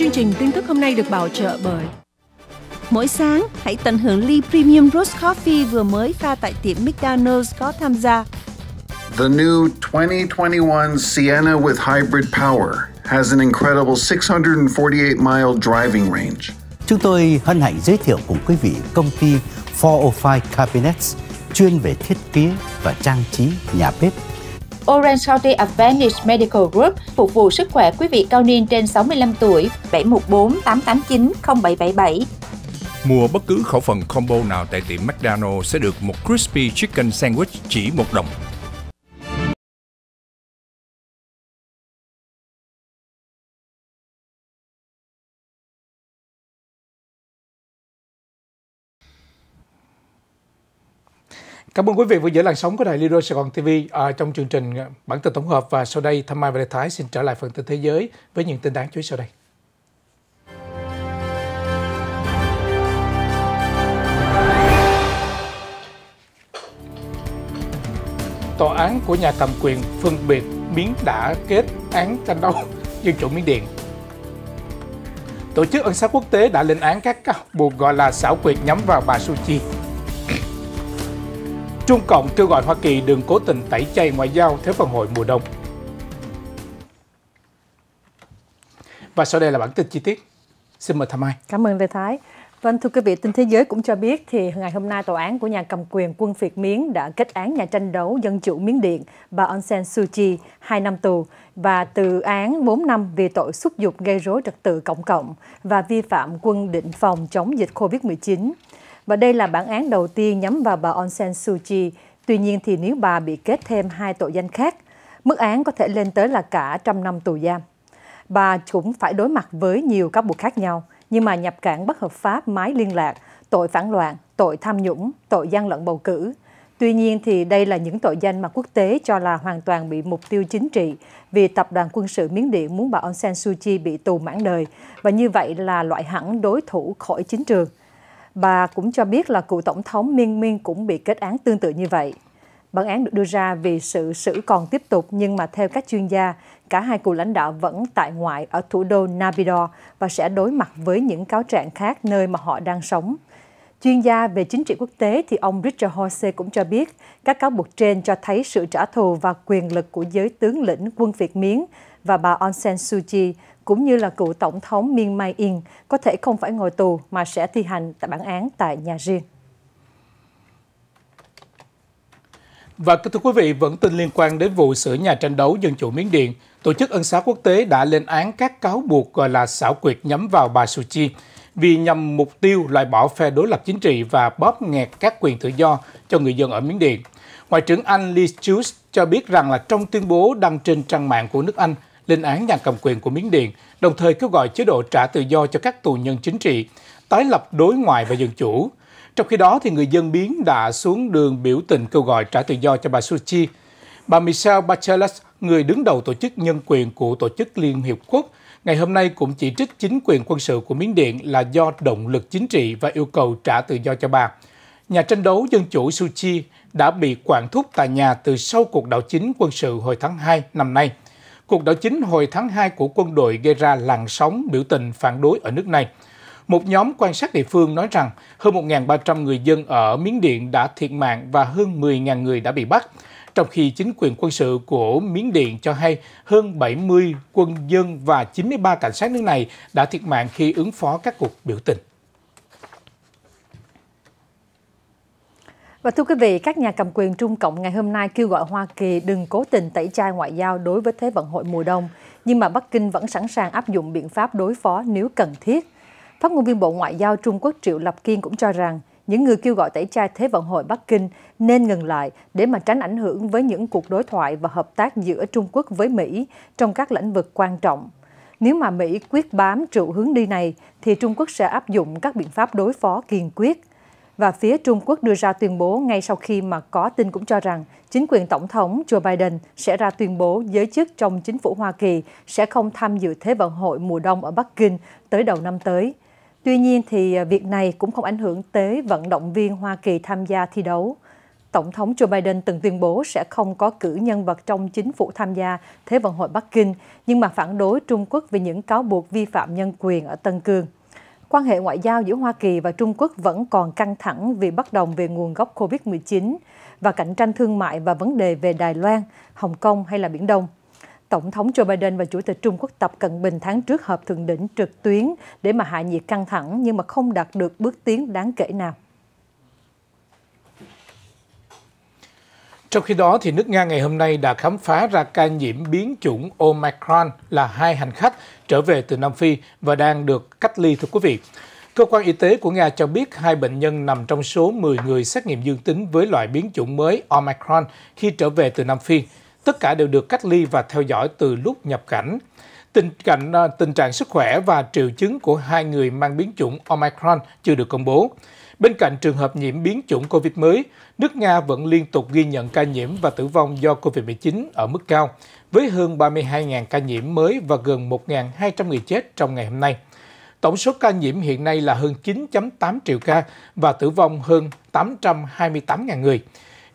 Chương trình tin tức hôm nay được bảo trợ bởi Mỗi sáng, hãy tận hưởng ly Premium Roast Coffee vừa mới pha tại tiệm McDonald's có tham gia. The new 2021 Sienna with hybrid power has an incredible 648-mile driving range. Chúng tôi hân hạnh giới thiệu cùng quý vị công ty 405 Cabinets chuyên về thiết kế và trang trí nhà bếp Orange County Advantage Medical Group phục vụ sức khỏe quý vị cao niên trên 65 tuổi 714 889 0777. Mua bất cứ khẩu phần combo nào tại tiệm McDonald's sẽ được một crispy chicken sandwich chỉ một đồng. Cảm ơn quý vị vừa giữ làn sóng của Đài Lido Sài Gòn TV à, trong chương trình à, bản tin tổng hợp và sau đây Thanh Mai và Lê Thái xin trở lại phần tin thế giới với những tin đáng chú ý sau đây. Tòa án của nhà cầm quyền phân biệt miếng đã kết án tranh đấu dân chủ Miến Điện. Tổ chức ân xá quốc tế đã lên án các cáo buộc gọi là xảo quyệt nhắm vào bà Suu Kyi Trung Cộng kêu gọi Hoa Kỳ đừng cố tình tẩy chay ngoại giao thế vận hội mùa đông. Và sau đây là bản tin chi tiết. Xin mời Tham Mai. Cảm ơn Lê Thái. Vâng, thưa quý vị, tin thế giới cũng cho biết thì ngày hôm nay tòa án của nhà cầm quyền quân phiệt Miến đã kết án nhà tranh đấu dân chủ Miến Điện bà Aung San Suu Kyi 2 năm tù và từ án 4 năm vì tội xúc dục gây rối trật tự cộng cộng và vi phạm quân định phòng chống dịch COVID-19 và đây là bản án đầu tiên nhắm vào bà Aung San Suu Kyi. Tuy nhiên thì nếu bà bị kết thêm hai tội danh khác, mức án có thể lên tới là cả trăm năm tù giam. Bà cũng phải đối mặt với nhiều các buộc khác nhau, như mà nhập cảng bất hợp pháp mái liên lạc, tội phản loạn, tội tham nhũng, tội gian lận bầu cử. Tuy nhiên thì đây là những tội danh mà quốc tế cho là hoàn toàn bị mục tiêu chính trị vì tập đoàn quân sự Miến Điện muốn bà Aung San Suu Kyi bị tù mãn đời và như vậy là loại hẳn đối thủ khỏi chính trường. Bà cũng cho biết là cựu tổng thống Miên Miên cũng bị kết án tương tự như vậy. Bản án được đưa ra vì sự xử còn tiếp tục nhưng mà theo các chuyên gia, cả hai cựu lãnh đạo vẫn tại ngoại ở thủ đô Naypyidaw và sẽ đối mặt với những cáo trạng khác nơi mà họ đang sống. Chuyên gia về chính trị quốc tế thì ông Richard Horse cũng cho biết các cáo buộc trên cho thấy sự trả thù và quyền lực của giới tướng lĩnh quân Việt Miến và bà Aung San Suu Kyi, cũng như là cựu tổng thống Min Mai In có thể không phải ngồi tù mà sẽ thi hành tại bản án tại nhà riêng. Và thưa quý vị, vẫn tin liên quan đến vụ sửa nhà tranh đấu Dân chủ Miến Điện, Tổ chức Ân xá Quốc tế đã lên án các cáo buộc gọi là xảo quyệt nhắm vào bà Suu Kyi vì nhằm mục tiêu loại bỏ phe đối lập chính trị và bóp nghẹt các quyền tự do cho người dân ở Miến Điện. Ngoại trưởng Anh Liz Truss cho biết rằng là trong tuyên bố đăng trên trang mạng của nước Anh lên án nhà cầm quyền của Miến Điện, đồng thời kêu gọi chế độ trả tự do cho các tù nhân chính trị, tái lập đối ngoại và dân chủ. Trong khi đó, thì người dân Miến đã xuống đường biểu tình kêu gọi trả tự do cho bà Suu Kyi. Bà Michelle Bachelet, người đứng đầu tổ chức nhân quyền của Tổ chức Liên Hiệp Quốc, ngày hôm nay cũng chỉ trích chính quyền quân sự của Miến Điện là do động lực chính trị và yêu cầu trả tự do cho bà. Nhà tranh đấu dân chủ Suu Kyi đã bị quản thúc tại nhà từ sau cuộc đảo chính quân sự hồi tháng 2 năm nay – cuộc đảo chính hồi tháng 2 của quân đội gây ra làn sóng biểu tình phản đối ở nước này. Một nhóm quan sát địa phương nói rằng hơn 1.300 người dân ở Miến Điện đã thiệt mạng và hơn 10.000 người đã bị bắt, trong khi chính quyền quân sự của Miến Điện cho hay hơn 70 quân dân và 93 cảnh sát nước này đã thiệt mạng khi ứng phó các cuộc biểu tình. Và thưa quý vị, các nhà cầm quyền Trung Cộng ngày hôm nay kêu gọi Hoa Kỳ đừng cố tình tẩy chay ngoại giao đối với Thế vận hội mùa đông, nhưng mà Bắc Kinh vẫn sẵn sàng áp dụng biện pháp đối phó nếu cần thiết. Phát ngôn viên Bộ Ngoại giao Trung Quốc Triệu Lập Kiên cũng cho rằng, những người kêu gọi tẩy chay Thế vận hội Bắc Kinh nên ngừng lại để mà tránh ảnh hưởng với những cuộc đối thoại và hợp tác giữa Trung Quốc với Mỹ trong các lĩnh vực quan trọng. Nếu mà Mỹ quyết bám trụ hướng đi này, thì Trung Quốc sẽ áp dụng các biện pháp đối phó kiên quyết và phía Trung Quốc đưa ra tuyên bố ngay sau khi mà có tin cũng cho rằng chính quyền Tổng thống Joe Biden sẽ ra tuyên bố giới chức trong chính phủ Hoa Kỳ sẽ không tham dự Thế vận hội mùa đông ở Bắc Kinh tới đầu năm tới. Tuy nhiên thì à, việc này cũng không ảnh hưởng tới vận động viên Hoa Kỳ tham gia thi đấu. Tổng thống Joe Biden từng tuyên bố sẽ không có cử nhân vật trong chính phủ tham gia Thế vận hội Bắc Kinh, nhưng mà phản đối Trung Quốc về những cáo buộc vi phạm nhân quyền ở Tân Cương quan hệ ngoại giao giữa Hoa Kỳ và Trung Quốc vẫn còn căng thẳng vì bất đồng về nguồn gốc COVID-19 và cạnh tranh thương mại và vấn đề về Đài Loan, Hồng Kông hay là Biển Đông. Tổng thống Joe Biden và Chủ tịch Trung Quốc Tập Cận Bình tháng trước hợp thượng đỉnh trực tuyến để mà hạ nhiệt căng thẳng nhưng mà không đạt được bước tiến đáng kể nào. Trong khi đó, thì nước Nga ngày hôm nay đã khám phá ra ca nhiễm biến chủng Omicron là hai hành khách trở về từ Nam Phi và đang được cách ly thưa quý vị. Cơ quan y tế của Nga cho biết hai bệnh nhân nằm trong số 10 người xét nghiệm dương tính với loại biến chủng mới Omicron khi trở về từ Nam Phi. Tất cả đều được cách ly và theo dõi từ lúc nhập cảnh. Tình cảnh à, tình trạng sức khỏe và triệu chứng của hai người mang biến chủng Omicron chưa được công bố. Bên cạnh trường hợp nhiễm biến chủng COVID mới, nước Nga vẫn liên tục ghi nhận ca nhiễm và tử vong do COVID-19 ở mức cao, với hơn 32.000 ca nhiễm mới và gần 1.200 người chết trong ngày hôm nay. Tổng số ca nhiễm hiện nay là hơn 9.8 triệu ca và tử vong hơn 828.000 người.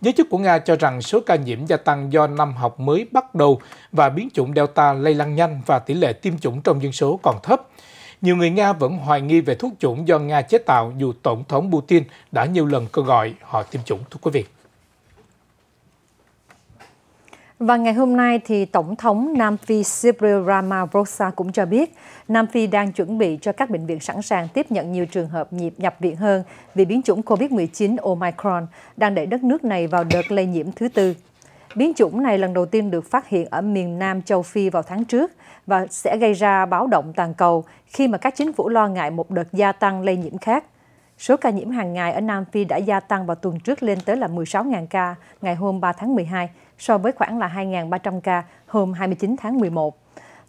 Giới chức của Nga cho rằng số ca nhiễm gia tăng do năm học mới bắt đầu và biến chủng Delta lây lan nhanh và tỷ lệ tiêm chủng trong dân số còn thấp. Nhiều người Nga vẫn hoài nghi về thuốc chủng do Nga chế tạo dù Tổng thống Putin đã nhiều lần kêu gọi họ tiêm chủng thưa quý vị. Và ngày hôm nay thì Tổng thống Nam Phi Cyril Ramaphosa cũng cho biết Nam Phi đang chuẩn bị cho các bệnh viện sẵn sàng tiếp nhận nhiều trường hợp nhịp nhập viện hơn vì biến chủng COVID-19 Omicron đang đẩy đất nước này vào đợt lây nhiễm thứ tư. Biến chủng này lần đầu tiên được phát hiện ở miền Nam châu Phi vào tháng trước và sẽ gây ra báo động toàn cầu khi mà các chính phủ lo ngại một đợt gia tăng lây nhiễm khác. Số ca nhiễm hàng ngày ở Nam Phi đã gia tăng vào tuần trước lên tới là 16.000 ca ngày hôm 3 tháng 12 so với khoảng là 2.300 ca hôm 29 tháng 11.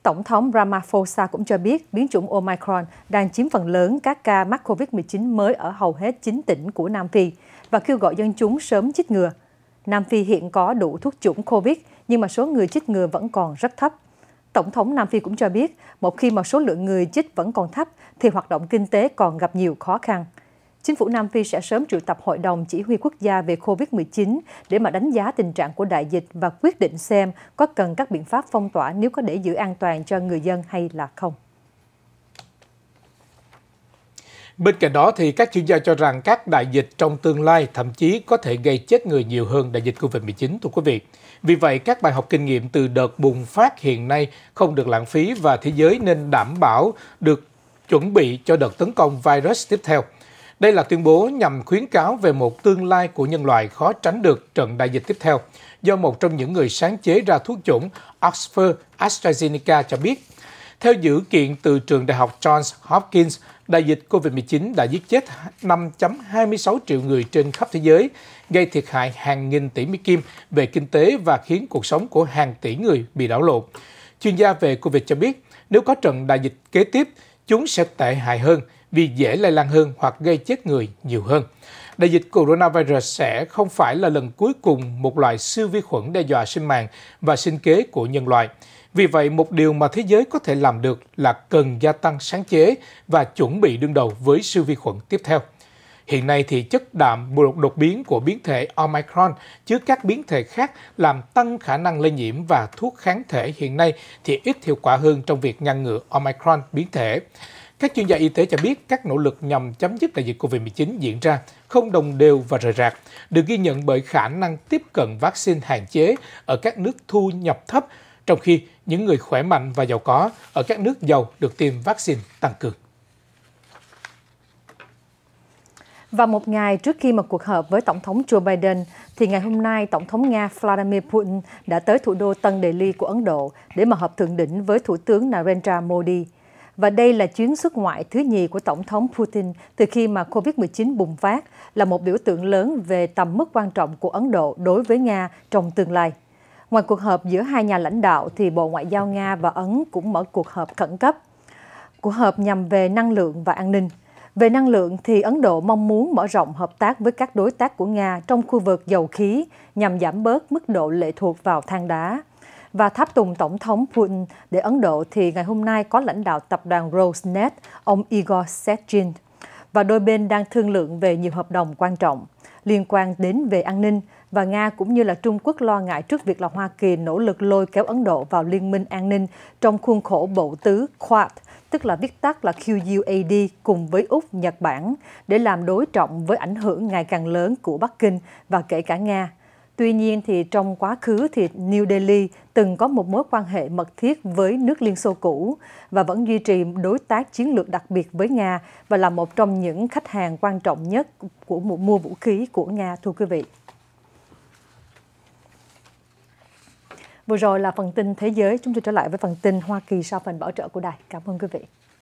Tổng thống Ramaphosa cũng cho biết biến chủng Omicron đang chiếm phần lớn các ca mắc COVID-19 mới ở hầu hết 9 tỉnh của Nam Phi và kêu gọi dân chúng sớm chích ngừa – Nam Phi hiện có đủ thuốc chủng COVID, nhưng mà số người chích ngừa vẫn còn rất thấp. Tổng thống Nam Phi cũng cho biết, một khi mà số lượng người chích vẫn còn thấp, thì hoạt động kinh tế còn gặp nhiều khó khăn. Chính phủ Nam Phi sẽ sớm triệu tập Hội đồng Chỉ huy Quốc gia về COVID-19 để mà đánh giá tình trạng của đại dịch và quyết định xem có cần các biện pháp phong tỏa nếu có để giữ an toàn cho người dân hay là không. Bên cạnh đó, thì các chuyên gia cho rằng các đại dịch trong tương lai thậm chí có thể gây chết người nhiều hơn đại dịch COVID-19, thưa quý vị. Vì vậy, các bài học kinh nghiệm từ đợt bùng phát hiện nay không được lãng phí và thế giới nên đảm bảo được chuẩn bị cho đợt tấn công virus tiếp theo. Đây là tuyên bố nhằm khuyến cáo về một tương lai của nhân loại khó tránh được trận đại dịch tiếp theo, do một trong những người sáng chế ra thuốc chủng Oxford AstraZeneca cho biết theo dữ kiện từ trường đại học Johns Hopkins, đại dịch COVID-19 đã giết chết 5.26 triệu người trên khắp thế giới, gây thiệt hại hàng nghìn tỷ Mỹ Kim về kinh tế và khiến cuộc sống của hàng tỷ người bị đảo lộn. Chuyên gia về COVID cho biết, nếu có trận đại dịch kế tiếp, chúng sẽ tệ hại hơn vì dễ lây lan hơn hoặc gây chết người nhiều hơn. Đại dịch coronavirus sẽ không phải là lần cuối cùng một loại siêu vi khuẩn đe dọa sinh mạng và sinh kế của nhân loại. Vì vậy, một điều mà thế giới có thể làm được là cần gia tăng sáng chế và chuẩn bị đương đầu với siêu vi khuẩn tiếp theo. Hiện nay thì chất đạm một đột biến của biến thể Omicron chứa các biến thể khác làm tăng khả năng lây nhiễm và thuốc kháng thể hiện nay thì ít hiệu quả hơn trong việc ngăn ngừa Omicron biến thể. Các chuyên gia y tế cho biết các nỗ lực nhằm chấm dứt đại dịch COVID-19 diễn ra không đồng đều và rời rạc, được ghi nhận bởi khả năng tiếp cận vaccine hạn chế ở các nước thu nhập thấp trong khi những người khỏe mạnh và giàu có ở các nước giàu được tiêm vaccine tăng cường. Và một ngày trước khi một cuộc họp với Tổng thống Joe Biden, thì ngày hôm nay Tổng thống Nga Vladimir Putin đã tới thủ đô Tân Đề Ly của Ấn Độ để mà họp thượng đỉnh với Thủ tướng Narendra Modi. Và đây là chuyến xuất ngoại thứ nhì của Tổng thống Putin từ khi mà COVID-19 bùng phát, là một biểu tượng lớn về tầm mức quan trọng của Ấn Độ đối với Nga trong tương lai. Ngoài cuộc họp giữa hai nhà lãnh đạo thì Bộ Ngoại giao Nga và Ấn cũng mở cuộc họp khẩn cấp. Cuộc họp nhằm về năng lượng và an ninh. Về năng lượng thì Ấn Độ mong muốn mở rộng hợp tác với các đối tác của Nga trong khu vực dầu khí nhằm giảm bớt mức độ lệ thuộc vào than đá. Và tháp tùng Tổng thống Putin để Ấn Độ thì ngày hôm nay có lãnh đạo tập đoàn Rosneft, ông Igor setjin Và đôi bên đang thương lượng về nhiều hợp đồng quan trọng liên quan đến về an ninh và Nga cũng như là Trung Quốc lo ngại trước việc là Hoa Kỳ nỗ lực lôi kéo Ấn Độ vào Liên minh an ninh trong khuôn khổ bộ tứ Quad, tức là viết tắt là QUAD cùng với Úc, Nhật Bản, để làm đối trọng với ảnh hưởng ngày càng lớn của Bắc Kinh và kể cả Nga. Tuy nhiên, thì trong quá khứ thì New Delhi từng có một mối quan hệ mật thiết với nước Liên Xô cũ và vẫn duy trì đối tác chiến lược đặc biệt với Nga và là một trong những khách hàng quan trọng nhất của mua vũ khí của Nga, thưa quý vị. Vừa rồi là phần tin thế giới, chúng tôi trở lại với phần tin Hoa Kỳ sau phần bảo trợ của đài. Cảm ơn quý vị.